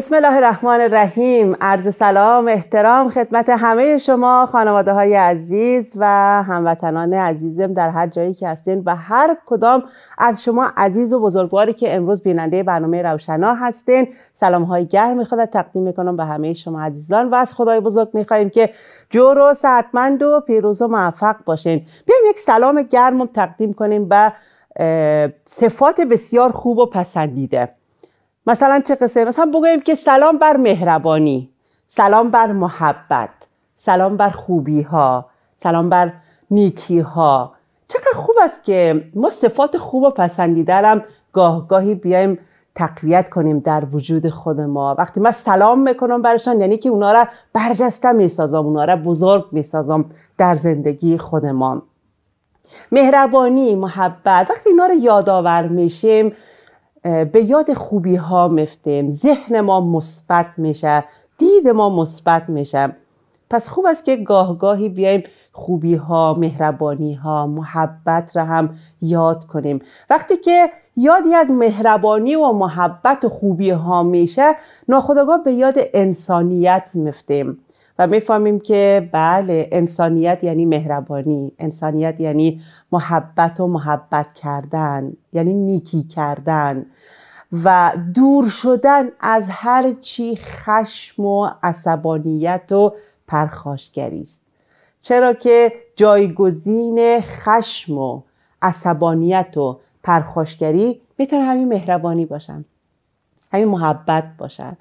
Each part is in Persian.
بسم الله الرحمن الرحیم عرض سلام احترام خدمت همه شما خانواده های عزیز و هموطنان عزیزم در هر جایی که هستین و هر کدام از شما عزیز و بزرگواری که امروز بیننده برنامه روشنا هستین سلام های گرم میخواد تقدیم میکنم به همه شما عزیزان و از خدای بزرگ میخواییم که جور و سعتمند و پیروز و موفق باشین بیایم یک سلام گرم تقدیم کنیم به صفات بسیار خوب و پسندیده مثلا چه قصه مثلا بگویم که سلام بر مهربانی سلام بر محبت سلام بر خوبی ها سلام بر نیکی ها چقدر خوب است که ما صفات خوب و پسندیده هم گاه گاهی بیایم تقویت کنیم در وجود خود ما وقتی من سلام میکنم برشان یعنی که اونا را برجسته میسازم اونا را بزرگ میسازم در زندگی خودمان. مهربانی محبت وقتی اینا رو یادآور میشیم به یاد خوبی ها مفتیم ذهن ما مثبت میشه دید ما مثبت میشه پس خوب است که گاه گاهی بیایم خوبی ها مهربانی ها محبت را هم یاد کنیم وقتی که یادی از مهربانی و محبت و خوبی ها میشه ناخداگاه به یاد انسانیت میفتیم و میفهمیم که بله انسانیت یعنی مهربانی انسانیت یعنی محبت و محبت کردن یعنی نیکی کردن و دور شدن از هر چی خشم و عصبانیت و پرخاشگری است چرا که جایگزین خشم و عصبانیت و پرخاشگری میتونه همین مهربانی باشن همین محبت باشن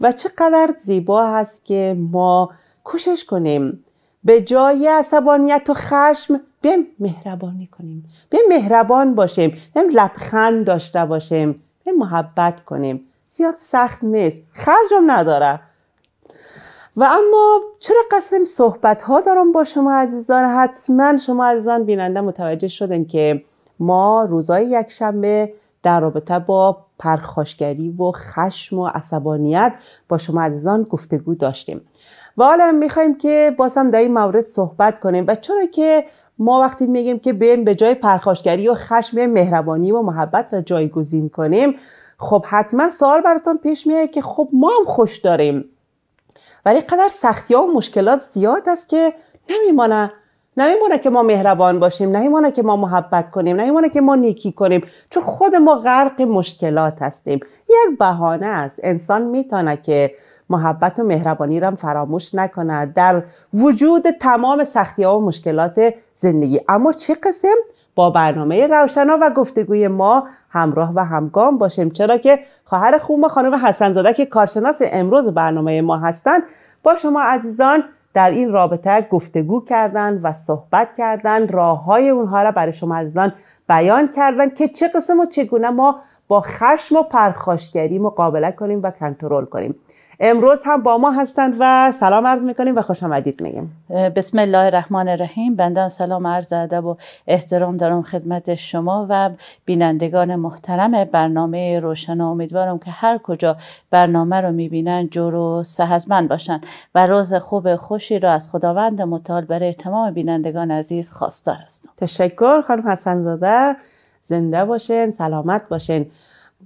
و چقدر زیبا هست که ما کوشش کنیم به جای عصبانیت و خشم بیم مهربانی کنیم بیم مهربان باشیم بیم لبخند داشته باشیم بیم محبت کنیم زیاد سخت نیست خرجم نداره و اما چرا قسم صحبت ها دارم با شما عزیزان حتما شما عزیزان بیننده متوجه شدن که ما روزای یکشنبه در رابطه با پرخاشگری و خشم و عصبانیت با شما عزیزان گفتگو داشتیم و حالا میخوایم که بازم در این مورد صحبت کنیم و چرا که ما وقتی میگیم که بیم به جای پرخاشگری و خشم مهربانی و محبت را جایگزین کنیم خب حتما سوال براتون پیش میاد که خب ما هم خوش داریم ولی قدر سختی ها و مشکلات زیاد است که نمیمانه نه که ما مهربان باشیم نه که ما محبت کنیم نه که ما نیکی کنیم چون خود ما غرق مشکلات هستیم یک بهانه است انسان میتونه که محبت و مهربانی را فراموش نکند در وجود تمام سختی ها و مشکلات زندگی اما چه قسم با برنامه روشنا و گفتگوی ما همراه و همگام باشیم چرا که خواهر خوب ما خانم حسن زاده که کارشناس امروز برنامه ما هستند با شما عزیزان در این رابطه گفتگو کردند و صحبت کردن راههای اونها را برای شما عزیزان بیان کردن که چه قسم و چگونه ما با خشم و پرخاشگری مقابله کنیم و کنترل کنیم امروز هم با ما هستند و سلام عرض میکنیم و خوش آمدید میگیم بسم الله الرحمن الرحیم بنده سلام عرض ادب و احترام دارم خدمت شما و بینندگان محترم برنامه و امیدوارم که هر کجا برنامه رو میبینن جور و صحتمند باشن و روز خوب خوشی رو از خداوند متعال برای تمام بینندگان عزیز خواستار هستم تشکر خانم حسن زاده زنده باشین سلامت باشین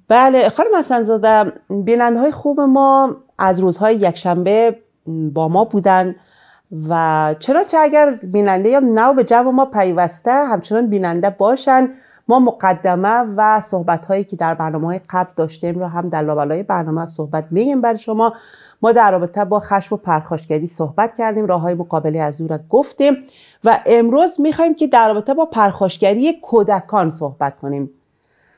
بله خانم حسن زاده بیننده های خوب ما از روزهای یکشنبه با ما بودن و چرا چه اگر بیننده یا نو به جو ما پیوسته همچنان بیننده باشن ما مقدمه و صحبت هایی که در برنامه های قبل داشتیم رو هم در لابلای برنامه صحبت میگیم برای شما ما در رابطه با خشم و پرخاشگری صحبت کردیم راه های مقابله از او را گفتیم و امروز میخوایم که در رابطه با پرخاشگری کودکان صحبت کنیم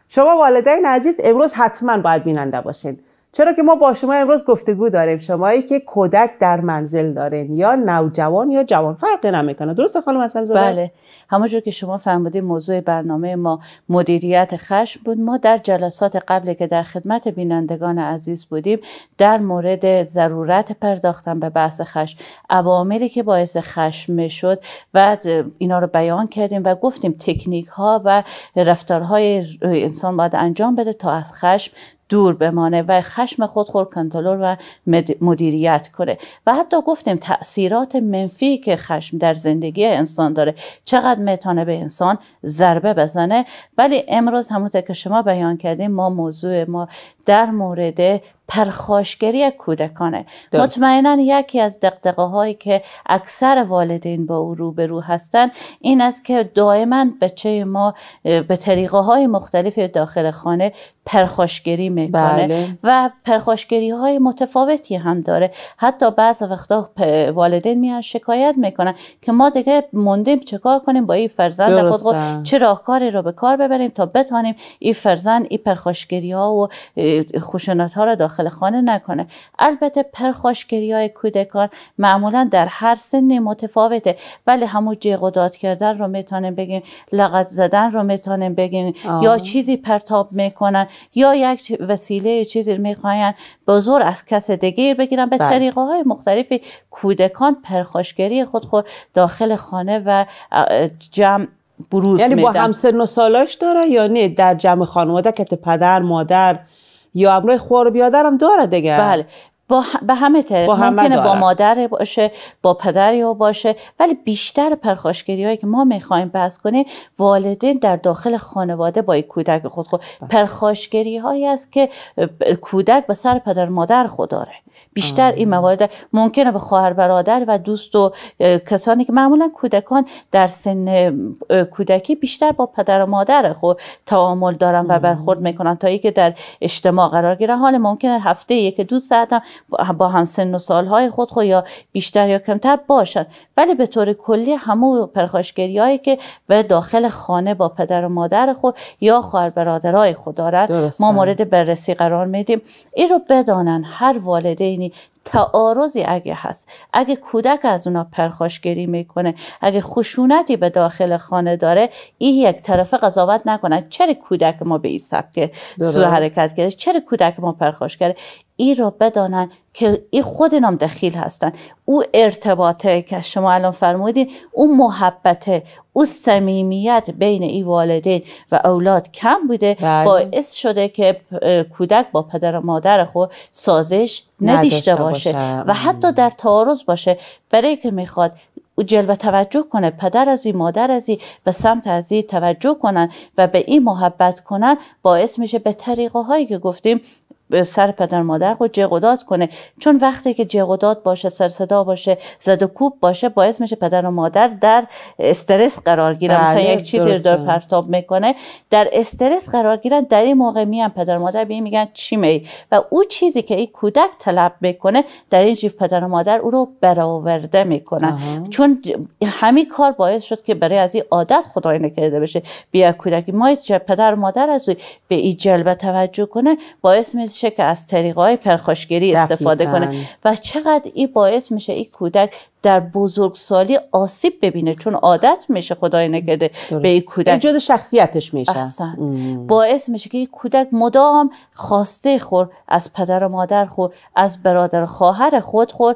شما والدین عزیز امروز حتما باید بیننده باشین چرا که ما با شما امروز گفتگو داریم شمایی که کودک در منزل دارین یا نوجوان یا جوان فرق نمیکنه درسته خانم حسن زده؟ بله همونجور که شما فرمودید موضوع برنامه ما مدیریت خشم بود ما در جلسات قبلی که در خدمت بینندگان عزیز بودیم در مورد ضرورت پرداختن به بحث خشم عواملی که باعث خشم شد و اینا رو بیان کردیم و گفتیم تکنیک ها و رفتارهای انسان باید انجام بده تا از خشم دور بمانه و خشم خود خود کنترل و مدیریت کنه و حتی گفتیم تاثیرات منفی که خشم در زندگی انسان داره چقدر میتونه به انسان ضربه بزنه ولی امروز همونطور که شما بیان کردیم ما موضوع ما در مورد پرخاشگری کودکانه مطمئنا یکی از دقدقه هایی که اکثر والدین با او روبرو هستن این است که دائما بچه ما به طریقه های مختلف داخل خانه پرخاشگری میکنه بله. و پرخاشگری های متفاوتی هم داره حتی بعض وقتا والدین میان شکایت میکنن که ما دیگه موندیم چکار کنیم با این فرزند خود خود چه راهکاری رو به کار ببریم تا بتانیم این فرزند این پرخاشگری ها و خشونت ها رو داخل خانه نکنه البته پرخاشگری های کودکان معمولا در هر سنی متفاوته ولی همون جیغ و داد کردن رو میتونیم بگیم لغت زدن رو میتونیم بگیم یا چیزی پرتاب میکنن یا یک وسیله چیزی میخواین بزرگ از کس دیگه بگیرن به بله. طریقه های مختلفی کودکان پرخاشگری خود خود داخل خانه و جمع بروز یعنی با همسن و سالاش داره یا نه در جمع خانواده که پدر مادر یا امرای خوار و داره دیگه بله با به همه تر ممکنه با مادر باشه با پدر یا باشه ولی بیشتر پرخاشگری هایی که ما میخوایم بحث کنیم والدین در داخل خانواده با کودک خود بله. پرخاشگری هایی است که کودک به سر پدر مادر خود داره بیشتر این موارد ممکنه به خواهر برادر و دوست و کسانی که معمولا کودکان در سن کودکی بیشتر با پدر و مادر خود تعامل دارن و برخورد میکنن تا که در اجتماع قرار گیرن حال ممکنه هفته یک دو ساعت هم با هم سن و سالهای خود خود یا بیشتر یا کمتر باشد ولی به طور کلی همو پرخاشگری هایی که به داخل خانه با پدر و مادر خود یا خواهر برادرای خود دارن ما مورد بررسی قرار میدیم این رو بدانن هر والدینی تعارضی اگه هست اگه کودک از اونا پرخاشگری میکنه اگه خشونتی به داخل خانه داره این یک طرفه قضاوت نکنه چرا کودک ما به این سبک سو حرکت کرده چرا کودک ما پرخاش کرده ای را بدانن که ای خود دخیل هستن او ارتباطه که شما الان فرمودین او محبته او صمیمیت بین این والدین و اولاد کم بوده بله. باعث شده که کودک با پدر و مادر خود سازش ندیشته باشه. و حتی در تعارض باشه برای که میخواد او جلب توجه کنه پدر از این مادر از این به سمت از این توجه کنن و به این محبت کنن باعث میشه به طریقه هایی که گفتیم سر پدر مادر خود جغداد کنه چون وقتی که جغداد باشه سر صدا باشه زد و کوب باشه باعث میشه پدر و مادر در استرس قرار گیرن مثلا بله، یک چیزی رو پرتاب میکنه در استرس قرار گیرن در این موقع میان پدر مادر به میگن چی می و او چیزی که این کودک طلب میکنه در این جیب پدر و مادر او رو برآورده میکنن چون همین کار باعث شد که برای از این عادت خدای نکرده بشه بیا کودکی ما پدر مادر از او به این جلب توجه کنه باعث میشه که از طریقای پرخوشگری استفاده کنه و چقدر این باعث میشه این کودک در بزرگسالی آسیب ببینه چون عادت میشه خدای نکرده به این کودک ایجاد یعنی شخصیتش میشه باعث میشه که این کودک مدام خواسته خور از پدر و مادر خور از برادر خواهر خود خور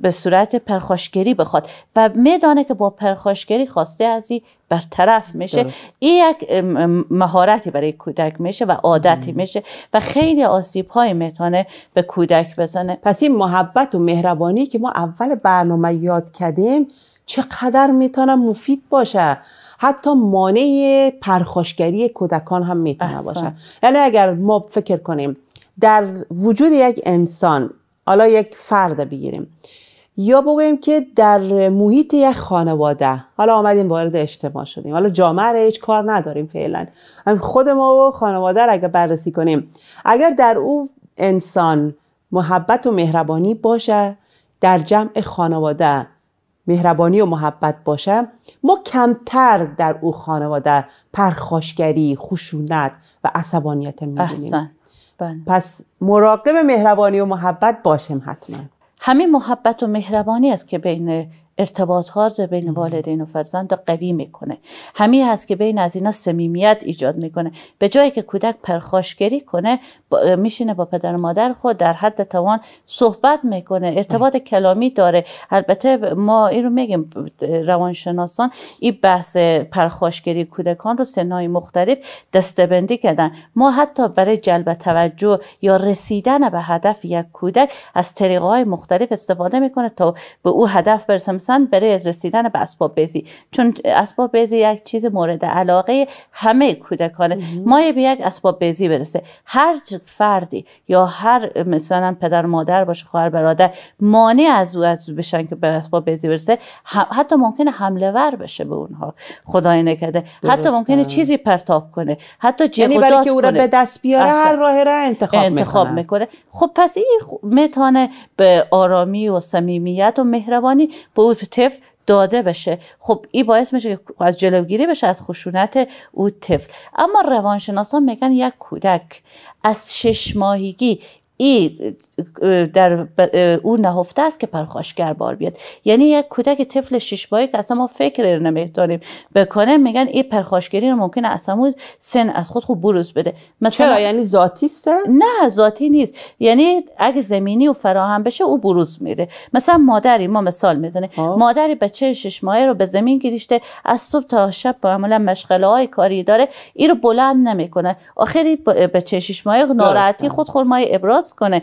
به صورت پرخاشگری بخواد و میدانه که با پرخاشگری خواسته از این برطرف میشه این یک مهارتی برای کودک میشه و عادتی میشه و خیلی آسیب های میتونه به کودک بزنه پس این محبت و مهربانی که ما اول برنامه یاد کردیم چقدر میتونه مفید باشه حتی مانع پرخاشگری کودکان هم میتونه باشه یعنی اگر ما فکر کنیم در وجود یک انسان حالا یک فرد بگیریم یا بگویم که در محیط یک خانواده حالا آمدیم وارد اجتماع شدیم حالا جامعه را هیچ کار نداریم فعلا خود ما و خانواده را اگر بررسی کنیم اگر در او انسان محبت و مهربانی باشه در جمع خانواده مهربانی و محبت باشه ما کمتر در او خانواده پرخاشگری خشونت و عصبانیت میبینیم بله. پس مراقب مهربانی و محبت باشیم حتما همین محبت و مهربانی است که بین در بین والدین و فرزند قوی میکنه همین هست که بین از اینا سمیمیت ایجاد میکنه به جایی که کودک پرخاشگری کنه با میشینه با پدر و مادر خود در حد توان صحبت میکنه ارتباط کلامی داره البته ما این رو میگیم روانشناسان این بحث پرخاشگری کودکان رو سنهای مختلف دستبندی کردن ما حتی برای جلب توجه یا رسیدن به هدف یک کودک از طریقه های مختلف استفاده میکنه تا به او هدف برسه مخصوصاً برای رسیدن به اسباب بزی چون اسباب بزی یک چیز مورد علاقه همه کودکانه ما به یک اسباب بزی برسه هر فردی یا هر مثلا پدر مادر باشه خواهر برادر مانع از او از بشن که به اسباب بزی برسه حتی ممکنه حمله ور بشه به اونها خدای نکرده حتی ممکنه چیزی پرتاب کنه حتی یعنی برای که او را به دست بیاره هر راه را انتخاب, میکنه. خب پس این میتونه به آرامی و صمیمیت و مهربانی به او طفل داده بشه خب این باعث میشه که از جلوگیری بشه از خشونت او طفل اما روانشناسان میگن یک کودک از شش ماهگی ای در اون نهفته است که پرخاشگر بار بیاد یعنی یک کودک طفل شش ماهه که اصلا ما فکر نمیدانیم بکنه میگن این پرخاشگری رو ممکن اصلا سن از خود خوب بروز بده مثلا چرا یعنی ذاتی نه ذاتی نیست یعنی اگه زمینی و فراهم بشه او بروز میده مثلا مادری ما مثال میزنه مادری بچه شش ماهه رو به زمین گریشته از صبح تا شب عملا مشغله های کاری داره این رو بلند نمیکنه آخری بچه شش ماهه ناراحتی خود خرمای ابراز کنه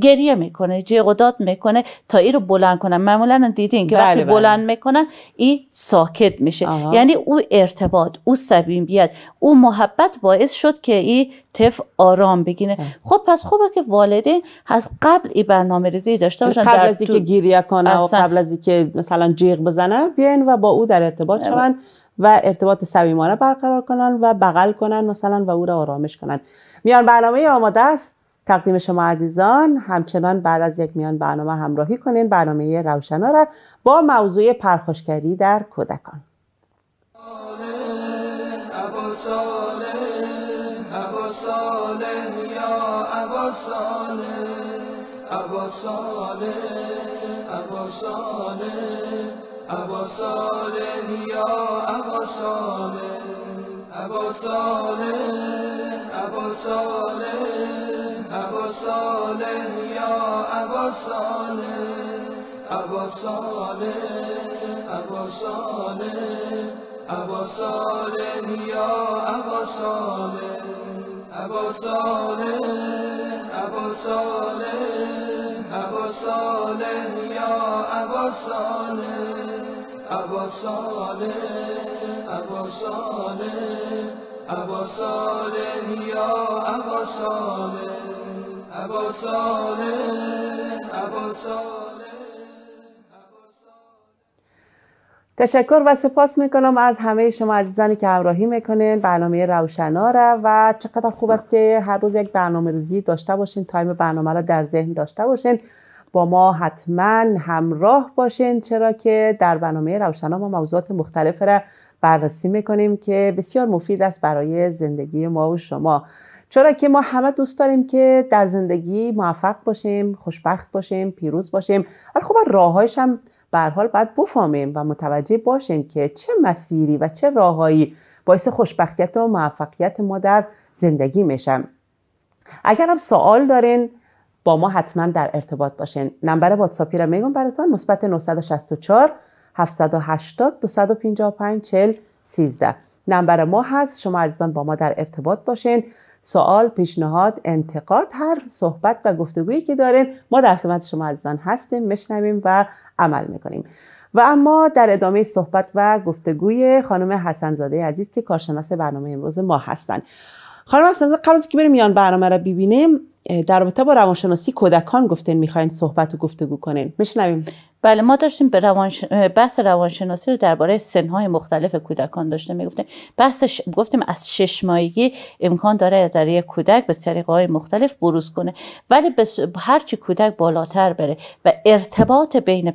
گریه میکنه جیغ و داد میکنه تا ای رو بلند کنن معمولا دیدین که بله، وقتی بله. بلند میکنن ای ساکت میشه یعنی او ارتباط او بیاد، او محبت باعث شد که ای تف آرام بگینه خب پس خوبه که والدین از قبل ای برنامه ریزی داشته باشن قبل از اینکه گریه کنه و قبل از اینکه مثلا جیغ بزنه بیاین و با او در ارتباط شوند و ارتباط صمیمانه برقرار کنن و بغل کنن مثلا و او را آرامش کنن میان برنامه آماده است تقدیم شما عزیزان همچنان بعد از یک میان برنامه همراهی کنین برنامه روشنا را با موضوع پرخوشگری در کودکان صالح یا ابا صالح ابا صالح ابا صالح ابا صالح یا ابا صالح ابا صالح ابا تشکر و سپاس میکنم از همه شما عزیزانی که همراهی میکنین برنامه روشنا را و چقدر خوب است که هر روز یک برنامه ریزی داشته باشین تایم برنامه را در ذهن داشته باشین با ما حتما همراه باشین چرا که در برنامه روشنا ما موضوعات مختلف را بررسی میکنیم که بسیار مفید است برای زندگی ما و شما چرا که ما همه دوست داریم که در زندگی موفق باشیم خوشبخت باشیم پیروز باشیم ولی خب راههایش هم به حال باید بفهمیم و متوجه باشیم که چه مسیری و چه راههایی باعث خوشبختیت و موفقیت ما در زندگی میشم اگر هم سوال دارین با ما حتما در ارتباط باشین نمبر واتساپی را میگم براتون مثبت 964 780 255 40 13 نمبر ما هست شما عزیزان با ما در ارتباط باشین سوال پیشنهاد انتقاد هر صحبت و گفتگویی که دارین ما در خدمت شما عزیزان هستیم میشنویم و عمل میکنیم و اما در ادامه صحبت و گفتگوی خانم حسنزاده عزیز که کارشناس برنامه امروز ما هستند خانم حسنزاده قبل از که بریم میان برنامه را ببینیم در رابطه با روانشناسی کودکان گفتین میخواین صحبت و گفتگو کنین میشنویم بله ما داشتیم به روانش... بحث روانشناسی رو درباره سنهای مختلف کودکان داشتیم میگفتیم بحث گفتیم از شش ماهگی امکان داره در یک کودک به طریقه های مختلف بروز کنه ولی به هرچی کودک بالاتر بره و ارتباط بین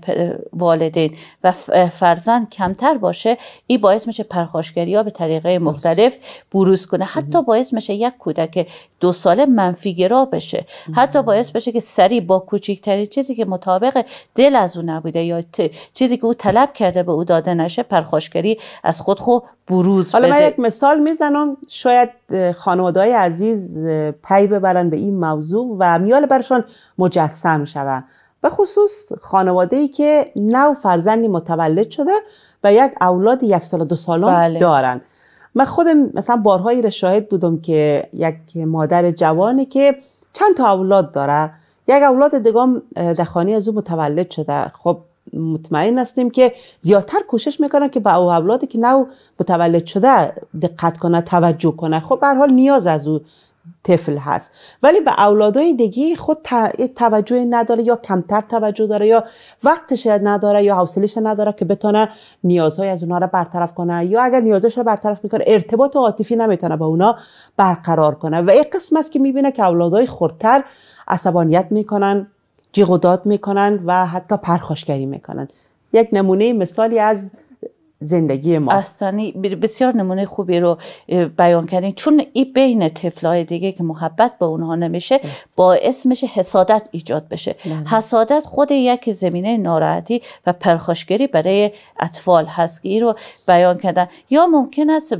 والدین و فرزند کمتر باشه این باعث میشه پرخاشگری ها به طریقه مختلف بروز کنه حتی باعث میشه یک کودک دو ساله منفیگرا بشه حتی باعث بشه که سری با کوچکترین چیزی که مطابق دل از اون نبوده یا چیزی که او طلب کرده به او داده نشه پرخاشگری از خود خو بروز حالا بده. من یک مثال میزنم شاید خانواده عزیز پی ببرن به این موضوع و میال برشان مجسم شود به خصوص خانواده ای که نو فرزندی متولد شده و یک اولاد یک سال دو سالان بله. دارن من خودم مثلا بارهایی را شاهد بودم که یک مادر جوانی که چند تا اولاد داره یک اولاد دگام خانه از او متولد شده خب مطمئن هستیم که زیادتر کوشش میکنن که به او اولادی که نو متولد شده دقت کنه توجه کنه خب به حال نیاز از او طفل هست ولی به اولادای دیگه خود توجه نداره یا کمتر توجه داره یا وقتش نداره یا حوصلش نداره که بتونه نیازهای از اونها رو برطرف کنه یا اگر نیازش رو برطرف میکنه ارتباط عاطفی نمیتونه با اونا برقرار کنه و یک قسم است که میبینه که اولادای خردتر عصبانیت میکنن جیغ و میکنن و حتی پرخاشگری میکنن یک نمونه مثالی از زندگی ما اصلا بسیار نمونه خوبی رو بیان کردین چون این بین تفلای دیگه که محبت با اونها نمیشه باعث میشه حسادت ایجاد بشه بله. حسادت خود یک زمینه ناراحتی و پرخاشگری برای اطفال هست رو بیان کردن یا ممکن است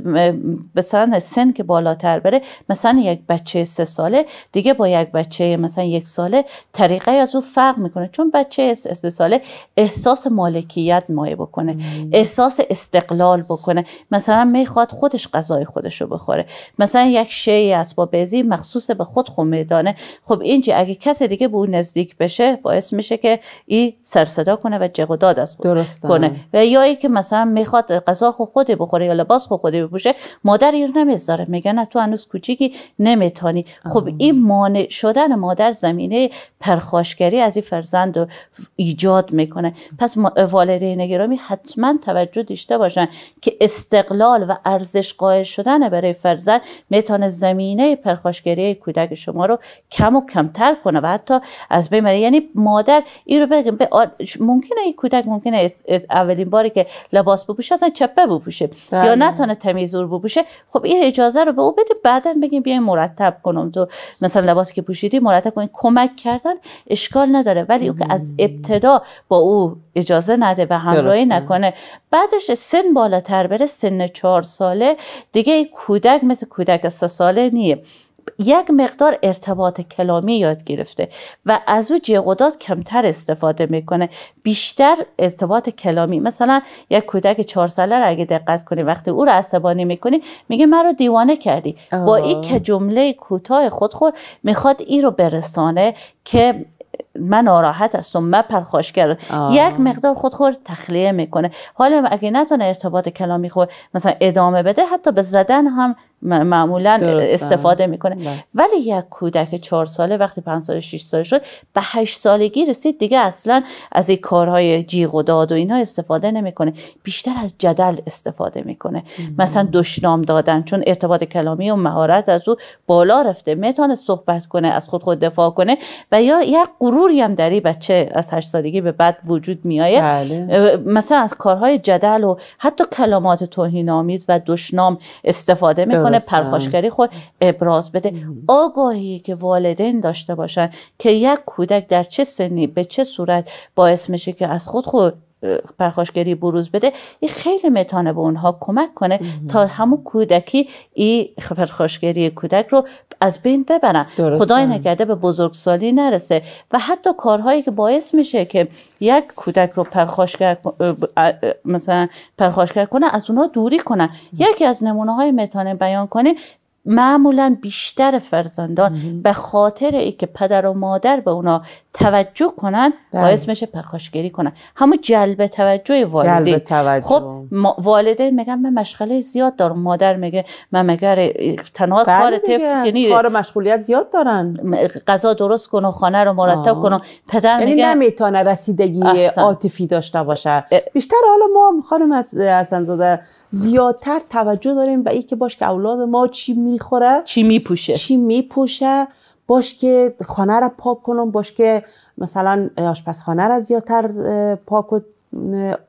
مثلا سن که بالاتر بره مثلا یک بچه سه ساله دیگه با یک بچه مثلا یک ساله طریقه از او فرق میکنه چون بچه سه ساله احساس مالکیت مایه بکنه احساس استقلال بکنه مثلا میخواد خودش غذای خودش رو بخوره مثلا یک شی از با بزی مخصوص به خود میدانه. خب اینجا اگه کس دیگه به اون نزدیک بشه باعث میشه که این سرصدا کنه و جق و داد از خود کنه و یا ای که مثلا میخواد غذا خود خودی بخوره یا لباس خود خودی بپوشه مادر این نمیذاره میگه نه تو هنوز کوچیکی نمیتانی خب این مانع شدن مادر زمینه پرخاشگری از این فرزند رو ایجاد میکنه پس والدین گرامی حتما توجه داشته باشن که استقلال و ارزش قائل شدن برای فرزند میتونه زمینه پرخاشگری کودک شما رو کم و کمتر کنه و حتی از بین یعنی مادر این رو بگیم ممکنه این کودک ممکنه اولین باری که لباس بپوشه اصلا چپه بپوشه یا بله. نتونه تمیزور بپوشه خب این اجازه رو به او بده بعدا بگیم بیاین مرتب کنم تو مثلا لباسی که پوشیدی مرتب کنیم کمک کردن اشکال نداره ولی او که از ابتدا با او اجازه نده و همراهی نکنه بعدش سن بالاتر بره سن چهار ساله دیگه کودک مثل کودک سه ساله نیه یک مقدار ارتباط کلامی یاد گرفته و از او جیغداد کمتر استفاده میکنه بیشتر ارتباط کلامی مثلا یک کودک چهار ساله اگه دقت کنی وقتی او رو عصبانی میکنی میگه من رو دیوانه کردی آه. با این که جمله کوتاه خود خود میخواد ای رو برسانه که من ناراحت هستم من کردم یک مقدار خود خور تخلیه میکنه حالا اگه نتونه ارتباط کلامی خود مثلا ادامه بده حتی به زدن هم معمولا استفاده میکنه ده. بله. ولی یک کودک چهار ساله وقتی پنج ساله شش ساله شد به هشت سالگی رسید دیگه اصلا از این کارهای جیغ و داد و اینها استفاده نمیکنه بیشتر از جدل استفاده میکنه مثلا دشنام دادن چون ارتباط کلامی و مهارت از او بالا رفته میتونه صحبت کنه از خود خود دفاع کنه و یا یک غروری هم در این بچه از هشت سالگی به بعد وجود میایه بله. مثلا از کارهای جدل و حتی کلمات آمیز و دشنام استفاده میکنه پرخاشگری خود ابراز بده آگاهی که والدین داشته باشن که یک کودک در چه سنی به چه صورت باعث میشه که از خود خود پرخاشگری بروز بده این خیلی میتانه به اونها کمک کنه تا همون کودکی این پرخاشگری کودک رو از بین ببرن خدای نکرده به بزرگسالی نرسه و حتی کارهایی که باعث میشه که یک کودک رو پرخاشگر مثلا پرخاشگر کنه از اونها دوری کنن یکی از نمونه های متانه بیان کنه معمولا بیشتر فرزندان به خاطر ای که پدر و مادر به اونا توجه کنن بله. باعث میشه پرخاشگری کنن همون جلب توجه والدین جلب توجه. خب والدین میگن من مشغله زیاد دارم مادر میگه من مگر تنها بله کار طفل یعنی کار مشغولیت زیاد دارن غذا درست کن و خانه رو مرتب کن پدر یعنی میگه نمیتونه رسیدگی عاطفی داشته باشه بیشتر حالا ما خانم حسن زاده زیادتر توجه داریم به اینکه باش که اولاد ما چی میخوره چی میپوشه چی میپوشه باش که خانه را پاک کنم باش که مثلا آشپزخانه را زیادتر پاک و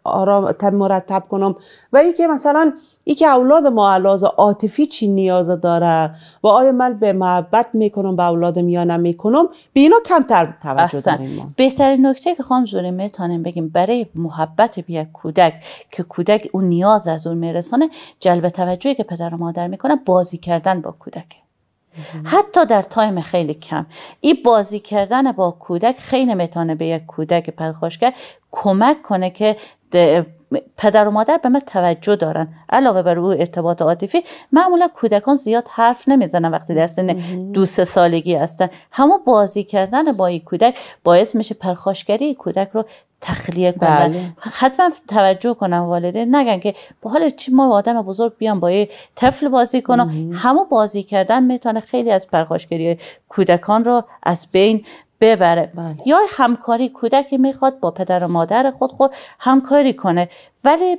آرام مرتب کنم و ای که مثلا ای که اولاد ما علاز عاطفی چی نیاز داره و آیا من به محبت میکنم به اولادم یا نمیکنم به اینا کمتر توجه داریم بهترین نکته که خواهم زوری میتونیم بگیم برای محبت به یک کودک که کودک اون نیاز از اون میرسانه جلب توجهی که پدر و مادر میکنه بازی کردن با کودکه حتی در تایم خیلی کم این بازی کردن با کودک خیلی میتونه به یک کودک پرخاشگر کمک کنه که پدر و مادر به من توجه دارن علاوه بر او ارتباط عاطفی معمولا کودکان زیاد حرف نمیزنن وقتی در سن دو سه سالگی هستن همون بازی کردن با این کودک باعث میشه پرخاشگری کودک رو تخلیه کنن بله. حتما توجه کنم والده نگن که به حال چی ما آدم بزرگ بیام با یه طفل بازی کنم همو بازی کردن میتونه خیلی از پرخاشگری کودکان رو از بین ببره بله. یا همکاری کودکی میخواد با پدر و مادر خود خود همکاری کنه ولی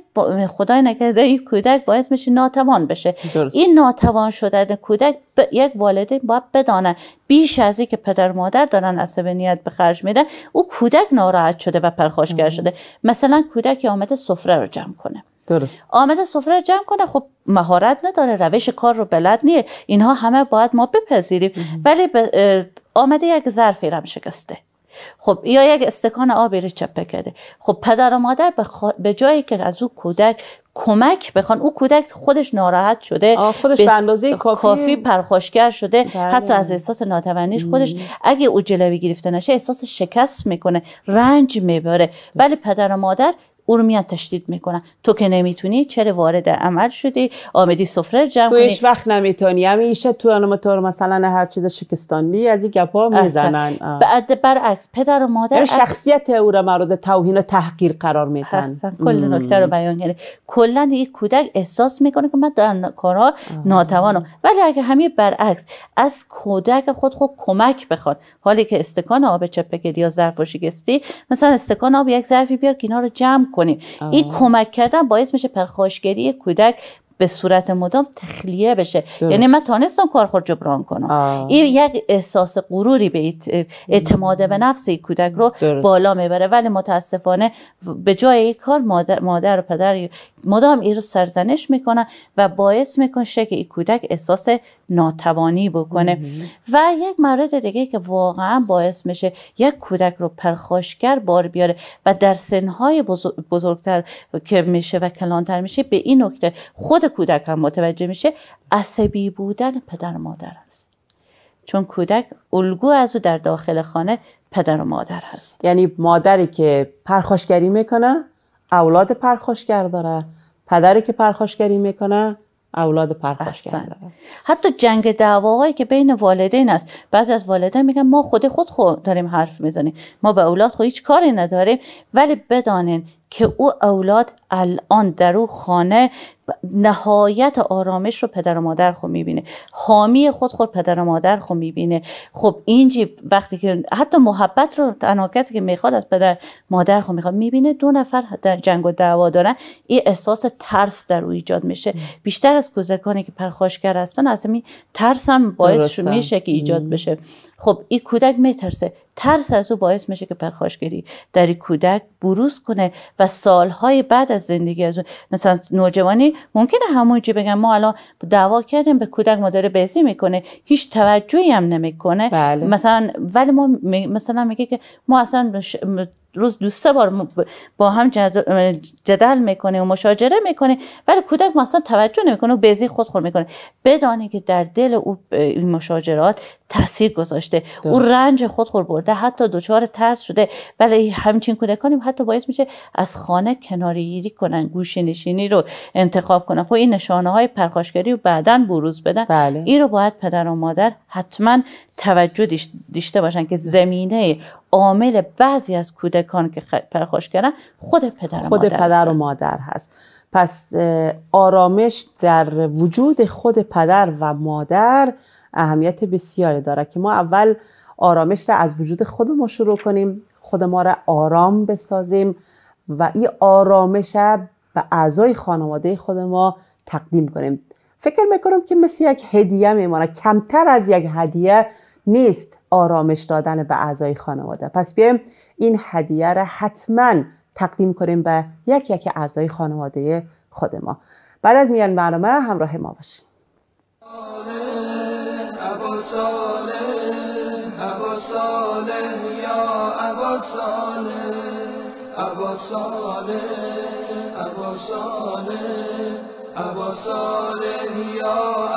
خدای نکرده این کودک باعث میشه ناتوان بشه این ناتوان شدن کودک یک والدین باید بدانه بیش از که پدر و مادر دارن عصبانیت به خرج میدن او کودک ناراحت شده و پرخاشگر شده مثلا کودک آمده سفره رو جمع کنه درست آمده سفره جمع کنه خب مهارت نداره روش کار رو بلد نیه اینها همه باید ما بپذیریم ولی آمده یک ظرفی رو شکسته خب یا یک استکان آبی رو چپه کرده خب پدر و مادر به جایی که از او کودک کمک بخوان او کودک خودش ناراحت شده خودش به اندازه کافی, کافی شده بله. حتی از احساس ناتوانیش خودش اگه او جلوی گرفته نشه احساس شکست میکنه رنج میبره ولی پدر و مادر او رو میان تشدید میکنن تو که نمیتونی چرا وارد عمل شدی آمدی سفره جمع کنی هیچ وقت نمیتونی همیشه یعنی تو تو مثلا هر چیز شکستانی از این گپا میزنن بعد برعکس پدر و مادر یعنی شخصیت او رو توهین و تحقیر قرار میدن کل نکته رو بیان کرد کلا این کودک احساس میکنه که من در کارها ناتوانم ولی اگه همین برعکس از کودک خود خود کمک بخواد حالی که استکان آب چپکلی یا ظرف و مثلا استکان آب یک ظرفی بیار کنار رو جمع این کمک کردن باعث میشه پرخاشگری کودک به صورت مدام تخلیه بشه یعنی من تانستم کار خود جبران کنم این یک احساس غروری به اعتماد به نفس کودک رو بالا میبره ولی متاسفانه به جای این کار مادر, مادر و پدر مدام این رو سرزنش میکنن و باعث میکنه که این کودک احساس ناتوانی بکنه و یک مورد دیگه که واقعا باعث میشه یک کودک رو پرخاشگر بار بیاره و در سنهای بزرگتر که میشه و کلانتر میشه به این نکته خود کودک هم متوجه میشه عصبی بودن پدر و مادر است چون کودک الگو از او در داخل خانه پدر و مادر هست یعنی مادری که پرخوشگری میکنه اولاد پرخوشگر داره پدری که پرخوشگری میکنه اولاد پرخوشگر حتی جنگ دعواهایی که بین والدین است بعضی از والدین میگن ما خود خود خود داریم حرف میزنیم ما به اولاد خود هیچ کاری نداریم ولی بدانین که او اولاد الان در او خانه نهایت آرامش رو پدر و مادر خود میبینه حامی خود خود پدر و مادر خود میبینه خب اینجی وقتی که حتی محبت رو تنها کسی که میخواد از پدر مادر خو میخواد میبینه دو نفر در جنگ و دعوا دارن این احساس ترس در او ایجاد میشه بیشتر از کودکانی که پرخاشگر هستن از این ترس هم باعث میشه که ایجاد بشه خب این کودک میترسه ترس از او باعث میشه که پرخاشگری در کودک بروز کنه و سالهای بعد از زندگی از اون مثلا نوجوانی ممکنه همونجی بگم ما الان دعوا کردیم به کودک ما داره میکنه هیچ توجهی هم نمیکنه بله. مثلا ولی ما مثلا میگه که ما اصلا روز دو سه بار با هم جدل میکنه و مشاجره میکنه ولی کودک مثلا توجه نمیکنه و خود خور میکنه بدانه که در دل او این مشاجرات تاثیر گذاشته او رنج خور برده حتی دچار ترس شده ولی همچین کودکانی حتی باعث میشه از خانه کنارگیری کنن گوش نشینی رو انتخاب کنن خب این نشانه های پرخاشگری رو بعدا بروز بدن بله. این رو باید پدر و مادر حتما توجه داشته باشن که زمینه عامل بعضی از کودکان که پرخوش کردن خود پدر خود مادر پدر و مادر هست پس آرامش در وجود خود پدر و مادر اهمیت بسیاری داره که ما اول آرامش را از وجود خودمون شروع کنیم خود ما را آرام بسازیم و این آرامش به اعضای خانواده خود ما تقدیم کنیم فکر میکنم که مثل یک هدیه میمانه کمتر از یک هدیه نیست آرامش دادن به اعضای خانواده پس بیایم این هدیه را حتما تقدیم کنیم به یک یک اعضای خانواده خود ما بعد از میان برنامه همراه ما باشیم یا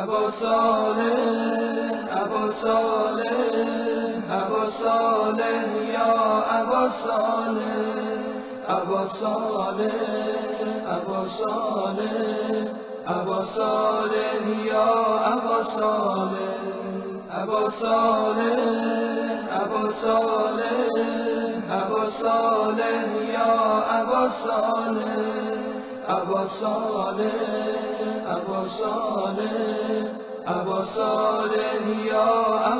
ابا صالح یا صالح صالح یا یا ابا صالح یا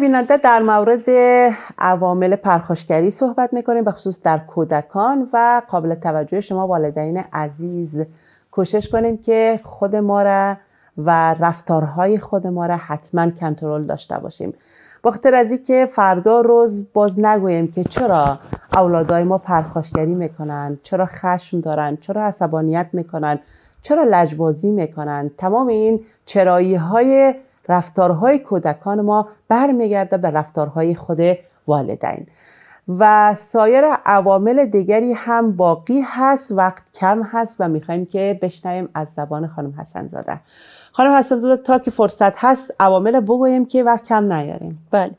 بیننده در مورد عوامل پرخاشگری صحبت میکنیم به خصوص در کودکان و قابل توجه شما والدین عزیز کوشش کنیم که خود ما را و رفتارهای خود ما را حتما کنترل داشته باشیم بخاطر از اینکه فردا روز باز نگویم که چرا اولادای ما پرخاشگری میکنن چرا خشم دارن چرا عصبانیت میکنن چرا لجبازی میکنن تمام این چرایی های رفتارهای کودکان ما برمیگرده به رفتارهای خود والدین و سایر عوامل دیگری هم باقی هست وقت کم هست و میخوایم که بشنویم از زبان خانم حسن زاده خانم حسن زاده تا که فرصت هست عوامل بگویم که وقت کم نیاریم بله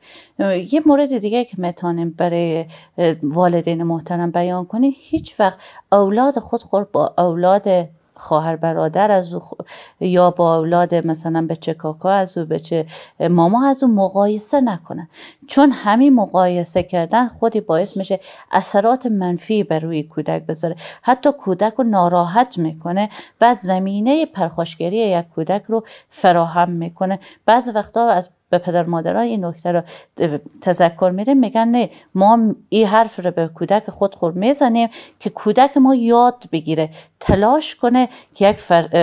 یه مورد دیگه که میتونیم برای والدین محترم بیان کنیم هیچ وقت اولاد خود خور با اولاد خواهر برادر از او یا با اولاد مثلا به چه کاکا از او به چه ماما از او مقایسه نکنن چون همین مقایسه کردن خودی باعث میشه اثرات منفی بر روی کودک بذاره حتی کودک رو ناراحت میکنه و زمینه پرخاشگری یک کودک رو فراهم میکنه بعض وقتا از به پدر مادرها این نکته رو تذکر میده میگن نه ما این حرف رو به کودک خود خور میزنیم که کودک ما یاد بگیره تلاش کنه که یک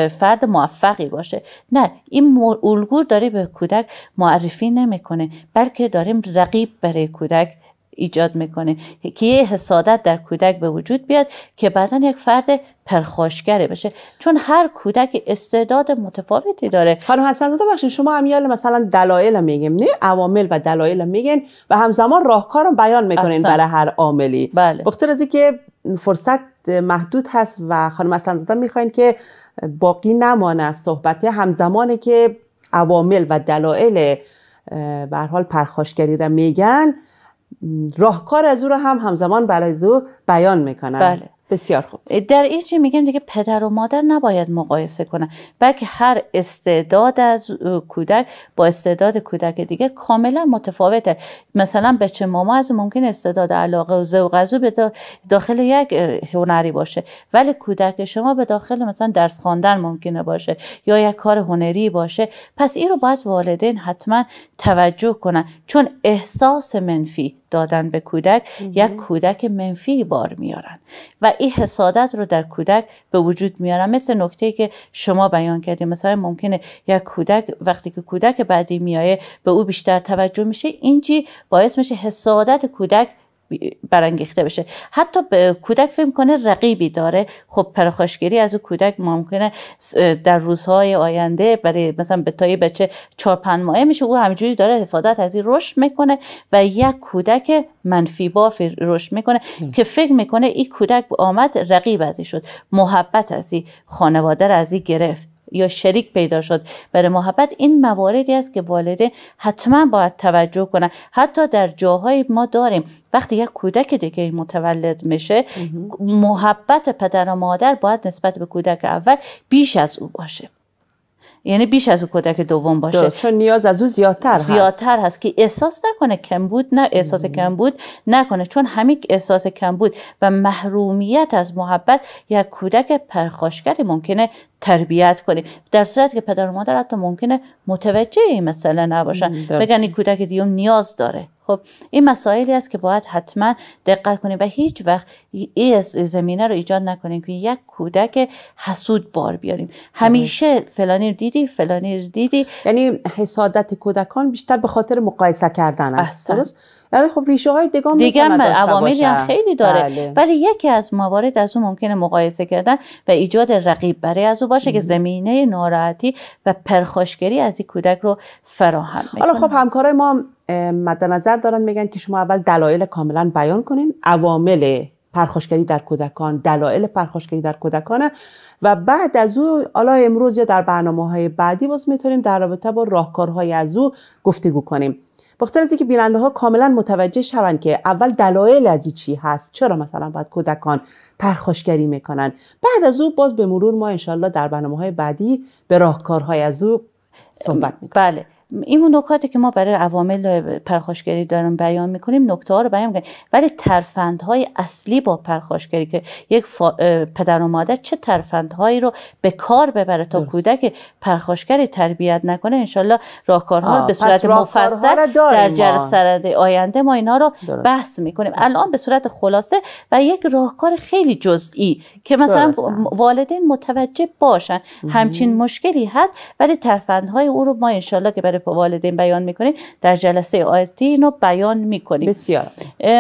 فرد موفقی باشه نه این الگور داری به کودک معرفی نمیکنه بلکه داریم رقیب برای کودک ایجاد میکنه که یه حسادت در کودک به وجود بیاد که بعدا یک فرد پرخاشگره بشه چون هر کودک استعداد متفاوتی داره خانم حسن زاده بخشید شما هم مثلا دلایل میگیم نه عوامل و دلایل میگن و همزمان راهکار بیان میکنین برای هر عاملی بله. بخاطر از اینکه فرصت محدود هست و خانم حسن زاده میخواین که باقی نمانه از صحبت همزمانه که عوامل و دلایل به حال پرخاشگری را میگن راهکار از او رو هم همزمان برای او بیان میکنن بله. بسیار خوب در این چی میگیم دیگه پدر و مادر نباید مقایسه کنن بلکه هر استعداد از کودک با استعداد کودک دیگه کاملا متفاوته مثلا بچه ماما از ممکن استعداد علاقه و ذوق از به داخل یک هنری باشه ولی کودک شما به داخل مثلا درس خواندن ممکنه باشه یا یک کار هنری باشه پس این رو باید والدین حتما توجه کنن چون احساس منفی دادن به کودک مم. یک کودک منفی بار میارن و این حسادت رو در کودک به وجود میارن مثل نکته که شما بیان کردیم مثلا ممکنه یک کودک وقتی که کودک بعدی میایه به او بیشتر توجه میشه اینجی باعث میشه حسادت کودک برانگیخته بشه حتی به کودک فکر کنه رقیبی داره خب پرخاشگیری از او کودک ممکنه در روزهای آینده برای مثلا به تای بچه چهار پنج ماهه میشه او همینجوری داره حسادت از این رشد میکنه و یک کودک منفی بافی رشد میکنه که فکر میکنه این کودک آمد رقیب ازی شد محبت ازی خانواده را ازی گرفت یا شریک پیدا شد برای محبت این مواردی است که والدین حتما باید توجه کنه حتی در جاهای ما داریم وقتی یک کودک دیگه متولد میشه محبت پدر و مادر باید نسبت به کودک اول بیش از او باشه یعنی بیش از او کودک دوم باشه چون نیاز از او زیادتر هست زیادتر هست که احساس نکنه کم بود نه احساس کم بود نکنه چون همین احساس کم بود و محرومیت از محبت یک کودک پرخاشگری ممکنه تربیت کنیم در صورت که پدر و مادر حتی ممکنه متوجه این مسئله نباشن بگن این کودک دیوم نیاز داره خب این مسائلی است که باید حتما دقت کنیم و هیچ وقت این زمینه رو ایجاد نکنیم که یک کودک حسود بار بیاریم همیشه فلانی رو دیدی فلانی رو دیدی یعنی حسادت کودکان بیشتر به خاطر مقایسه کردن است ولی آره، خب ریشه های دگام دیگه هم عواملی هم خیلی داره بله. ولی یکی از موارد از اون ممکنه مقایسه کردن و ایجاد رقیب برای از او باشه که زمینه ناراحتی و پرخاشگری از این کودک رو فراهم میکنه حالا خب همکارای ما مدنظر نظر دارن میگن که شما اول دلایل کاملا بیان کنین عوامل پرخاشگری در کودکان دلایل پرخاشگری در کودکانه و بعد از او حالا امروز یا در برنامه های بعدی باز میتونیم در رابطه با راهکارهای از او گفتگو کنیم بخاطر از اینکه بیننده ها کاملا متوجه شوند که اول دلایل از چی هست چرا مثلا باید کودکان پرخاشگری میکنن بعد از او باز به مرور ما انشالله در برنامه های بعدی به راهکارهای از او صحبت میکنیم بله این نکاتی که ما برای عوامل پرخاشگری دارم بیان میکنیم نکته ها رو بیان میکنیم ولی ترفندهای اصلی با پرخاشگری که یک پدر و مادر چه ترفندهایی رو به کار ببره تا کودک پرخاشگری تربیت نکنه انشالله راهکارها به صورت مفصل در جلسه آینده ما اینها رو بحث میکنیم الان به صورت خلاصه و یک راهکار خیلی جزئی که مثلا والدین متوجه باشن همچین مشکلی هست ولی ترفندهای او رو ما انشالله که برای برای والدین بیان میکنیم در جلسه آتی اینو بیان میکنیم بسیار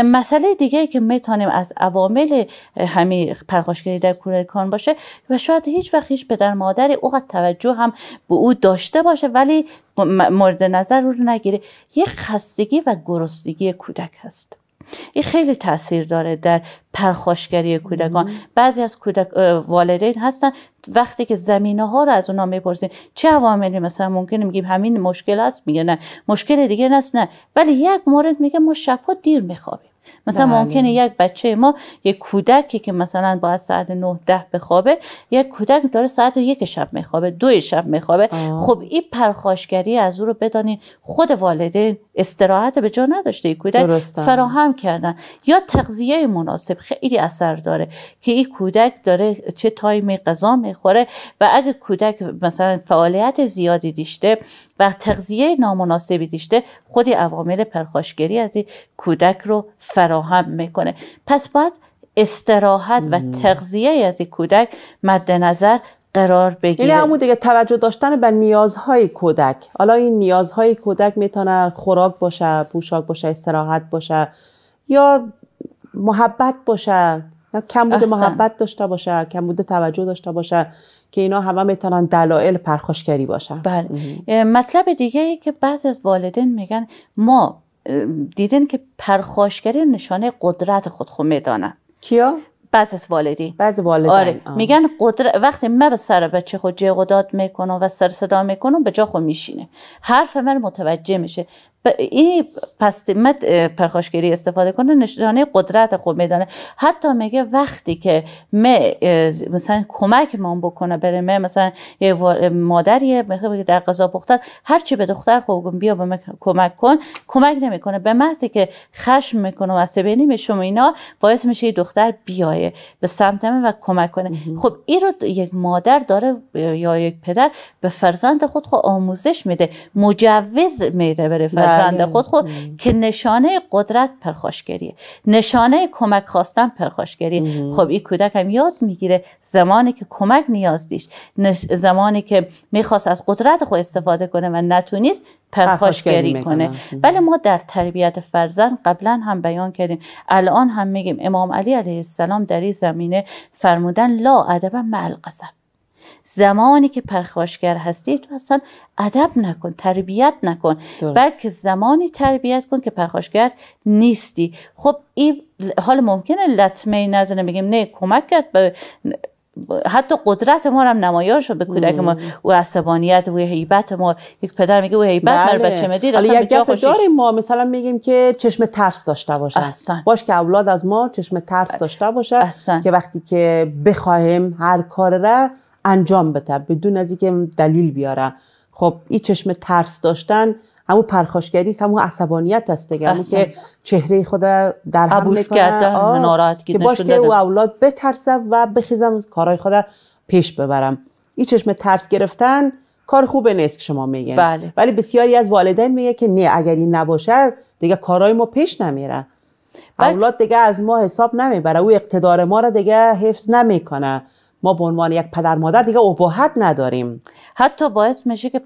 مسئله دیگه که میتونیم از عوامل همین پرخاشگری در کودکان باشه و شاید هیچ وقت هیچ پدر مادری اوقات توجه هم به او داشته باشه ولی مورد نظر رو نگیره یک خستگی و گرسنگی کودک هست این خیلی تاثیر داره در پرخاشگری کودکان بعضی از کودک والدین هستن وقتی که زمینه ها رو از اونا میپرسیم چه عواملی مثلا ممکنه میگیم همین مشکل است میگه نه مشکل دیگه نست نه ولی یک مورد میگه ما شبها دیر میخوابیم مثلا بله. ممکنه یک بچه ما یک کودکی که مثلا باید ساعت 9 ده بخوابه یک کودک داره ساعت یک شب میخوابه دو شب میخوابه خب این پرخاشگری از او رو بدانین خود والدین استراحت به جا نداشته این کودک درستان. فراهم کردن یا تغذیه مناسب خیلی اثر داره که این کودک داره چه تایمی غذا میخوره و اگه کودک مثلا فعالیت زیادی دیشته و تغذیه نامناسبی دیشته خودی عوامل پرخاشگری از این کودک رو فراهم میکنه پس باید استراحت و تغذیه از این کودک مد نظر قرار بگیره یعنی همون دیگه توجه داشتن به نیازهای کودک حالا این نیازهای کودک میتونه خوراک باشه پوشاک باشه استراحت باشه یا محبت باشه کم بوده محبت داشته باشه کم بوده توجه داشته باشه که اینا همه میتونن دلایل پرخاشگری باشن بله مطلب دیگه ای که بعضی از والدین میگن ما دیدن که پرخاشگری نشانه قدرت خود خود میدانن کیا؟ بعض از والدین بعض والدین آره میگن قدرت وقتی من به سر بچه خود جیغ و داد میکنم و سر صدا میکنم به جا خود میشینه حرف من متوجه میشه این مت پرخاشگری استفاده کنه نشانه قدرت خود میدانه حتی میگه وقتی که می مثلا کمک مام بکنه بره می مثلا یه مادریه خب، در غذا پختن هر چی به دختر خوب بیا به من کمک کن کمک نمیکنه به محضی که خشم میکنه و عصبانی میشه اینا باعث میشه دختر بیایه به سمت من و کمک کنه خب این رو یک مادر داره یا یک پدر به فرزند خود خود آموزش میده مجوز میده بره فرزند فرزند بله. خود خود که نشانه قدرت پرخاشگریه نشانه کمک خواستن پرخاشگریه خب این کودک هم یاد میگیره زمانی که کمک نیاز دیش زمانی که میخواست از قدرت خود استفاده کنه و نتونیست پرخاشگری کنه ولی بله، ما در تربیت فرزند قبلا هم بیان کردیم الان هم میگیم امام علی علیه السلام در این زمینه فرمودن لا ادب مع زمانی که پرخاشگر هستی تو اصلا ادب نکن تربیت نکن بلکه زمانی تربیت کن که پرخاشگر نیستی خب این حال ممکنه لطمه نزنه بگیم نه کمک کرد به حتی قدرت ما هم نمایان شد به کودک ما او عصبانیت و حیبت ما یک پدر میگه او حیبت بله. بر بچه مدید اصلا به جا داریم ما مثلا میگیم که چشم ترس داشته باشه باش که اولاد از ما چشم ترس داشته باشه که وقتی که بخواهیم هر کار را انجام بده بدون از اینکه دلیل بیاره خب این چشم ترس داشتن همو پرخاشگری است عصبانیت است دیگه همون که چهره خود در هم عبوس ناراحت که باش که او اولاد بترسه و بخیزم کارهای خود پیش ببرم این چشم ترس گرفتن کار خوبه نیست که شما میگه بله. ولی بسیاری از والدین میگه که نه اگر این نباشه دیگه کارهای ما پیش نمیره اولاد دیگه از ما حساب نمیبره او اقتدار ما را دیگه حفظ نمیکنه ما به عنوان یک پدر مادر دیگه عباحت نداریم حتی باعث میشه که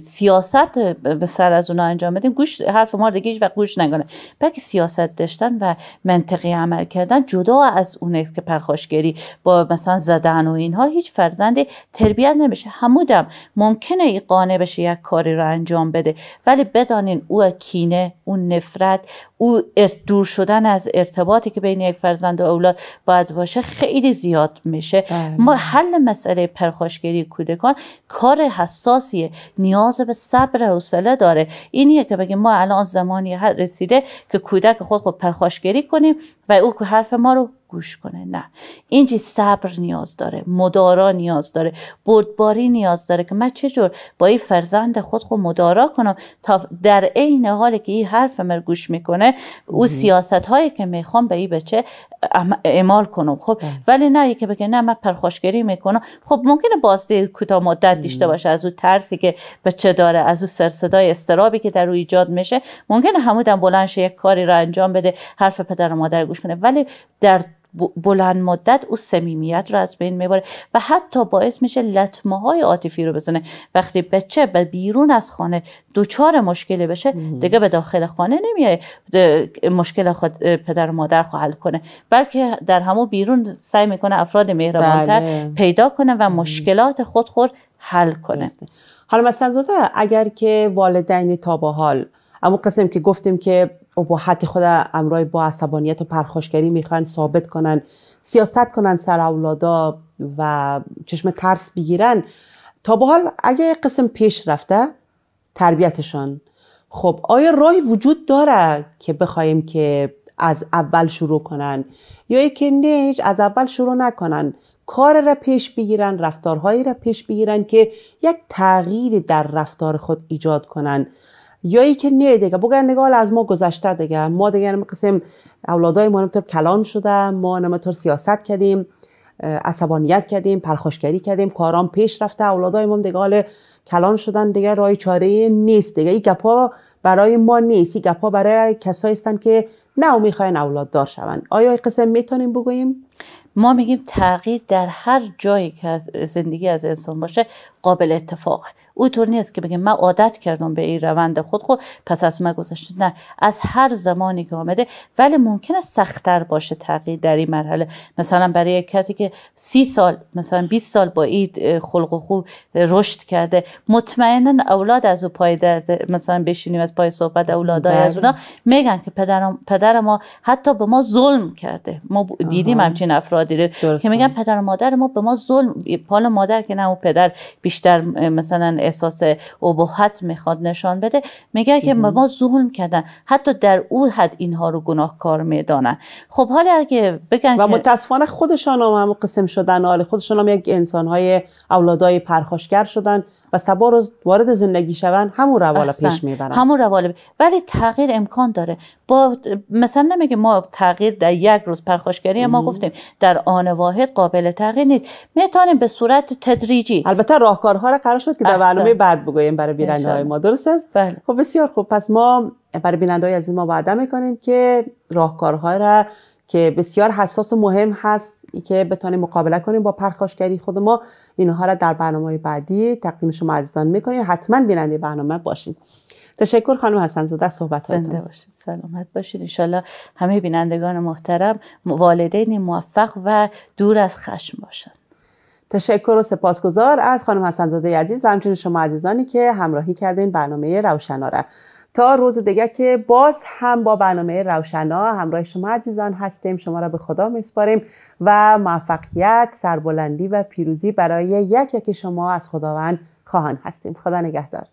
سیاست به سر از اونا انجام بدیم گوش حرف ما دیگه هیچ وقت گوش نکنه بلکه سیاست داشتن و منطقی عمل کردن جدا از اون که پرخاشگری با مثلا زدن و اینها هیچ فرزندی تربیت نمیشه همودم ممکنه ای قانع بشه یک کاری رو انجام بده ولی بدانین او کینه اون نفرت او دور شدن از ارتباطی که بین یک فرزند و اولاد باید باشه خیلی زیاد میشه بله. ما حل مسئله پرخاشگری کودکان کار حساسیه نیاز به صبر و حوصله داره اینیه که بگیم ما الان زمانی رسیده که کودک خود خود خب پرخاشگری کنیم و او که حرف ما رو گوش کنه نه اینجی صبر نیاز داره مدارا نیاز داره بردباری نیاز داره که من چجور با این فرزند خود خود مدارا کنم تا در عین حال که این حرف من گوش میکنه او سیاست هایی که میخوام به این بچه اعمال کنم خب بله. ولی نه که بگه نه من پرخوشگری میکنم خب ممکنه بازده کوتاه مدت داشته باشه از او ترسی که بچه داره از او سرصدای استرابی که در او ایجاد میشه ممکنه همودن بلند یک کاری را انجام بده حرف پدر و مادر ولی در بلند مدت او صمیمیت رو از بین میبره و حتی باعث میشه لطمه های عاطفی رو بزنه وقتی بچه به بیرون از خانه دوچار مشکلی بشه دیگه به داخل خانه نمیای مشکل خود پدر و مادر رو حل کنه بلکه در همو بیرون سعی میکنه افراد مهربانتر بله. پیدا کنه و مشکلات خود خور حل کنه حالا مثلا اگر که والدین تا به حال اما قسم که گفتیم که با حد خود امرای با عصبانیت و پرخاشگری میخوان ثابت کنن سیاست کنن سر اولادا و چشم ترس بگیرن تا به حال اگه قسم پیش رفته تربیتشان خب آیا راهی وجود داره که بخوایم که از اول شروع کنن یا ای که نه از اول شروع نکنن کار را پیش بگیرن رفتارهایی را پیش بگیرن که یک تغییری در رفتار خود ایجاد کنن ای که نه دیگه بگن نگاه از ما گذشته دیگه ما دیگه نمی قسم اولادای ما کلان شده ما نمطور سیاست کردیم عصبانیت کردیم پرخوشگری کردیم کاران پیش رفته اولادای ما دیگه کلان شدن دیگه رای چاره نیست دیگه این گپا برای ما نیست این گپا برای کسایی هستن که نه میخواین اولاد دار شون آیا این قسم میتونیم بگوییم ما میگیم تغییر در هر جایی که زندگی از انسان باشه قابل اتفاقه او طور نیست که بگه من عادت کردم به این روند خود خود خب، پس از ما گذشته نه از هر زمانی که آمده ولی ممکنه سختتر باشه تغییر در این مرحله مثلا برای کسی که سی سال مثلا 20 سال با این خلق و خوب رشد کرده مطمئنا اولاد از او پای درد مثلا بشینیم از پای صحبت اولادای از بله. اونا میگن که پدرم پدر ما حتی به ما ظلم کرده ما دیدیم همچین افرادی که میگن پدر و مادر ما به ما ظلم پال مادر که نه و پدر بیشتر مثلا احساس ابهت میخواد نشان بده میگه که ما ظلم کردن حتی در او حد اینها رو گناهکار میدانن خب حالا اگه بگن و متاسفانه خودشان هم, قسم شدن حال خودشان هم یک انسانهای اولادای پرخاشگر شدن و سبا روز وارد زندگی شون همون روال پیش میبرن همون روال ولی تغییر امکان داره با مثلا نمیگه ما تغییر در یک روز پرخوشگری ما گفتیم در آن واحد قابل تغییر نیست میتونیم به صورت تدریجی البته راهکارها را قرار شد که در برنامه بعد بگوییم برای بیرنده های ما درست است بله. خب بسیار خوب پس ما برای بیننده های این ما وعده میکنیم که راهکارها را که بسیار حساس و مهم هست که بتانیم مقابله کنیم با پرخاشگری خود ما اینها را در برنامه بعدی تقدیم شما عزیزان میکنیم حتما بیننده برنامه باشید تشکر خانم حسن زاده صحبت زنده باشید سلامت باشید انشالله همه بینندگان محترم والدین موفق و دور از خشم باشند تشکر و سپاسگزار از خانم حسن عزیز و همچنین شما عزیزانی که همراهی کردین برنامه روشنا را تا روز دیگه که باز هم با برنامه روشنا همراه شما عزیزان هستیم شما را به خدا میسپاریم و موفقیت سربلندی و پیروزی برای یک یک شما از خداوند خواهان هستیم خدا نگهدار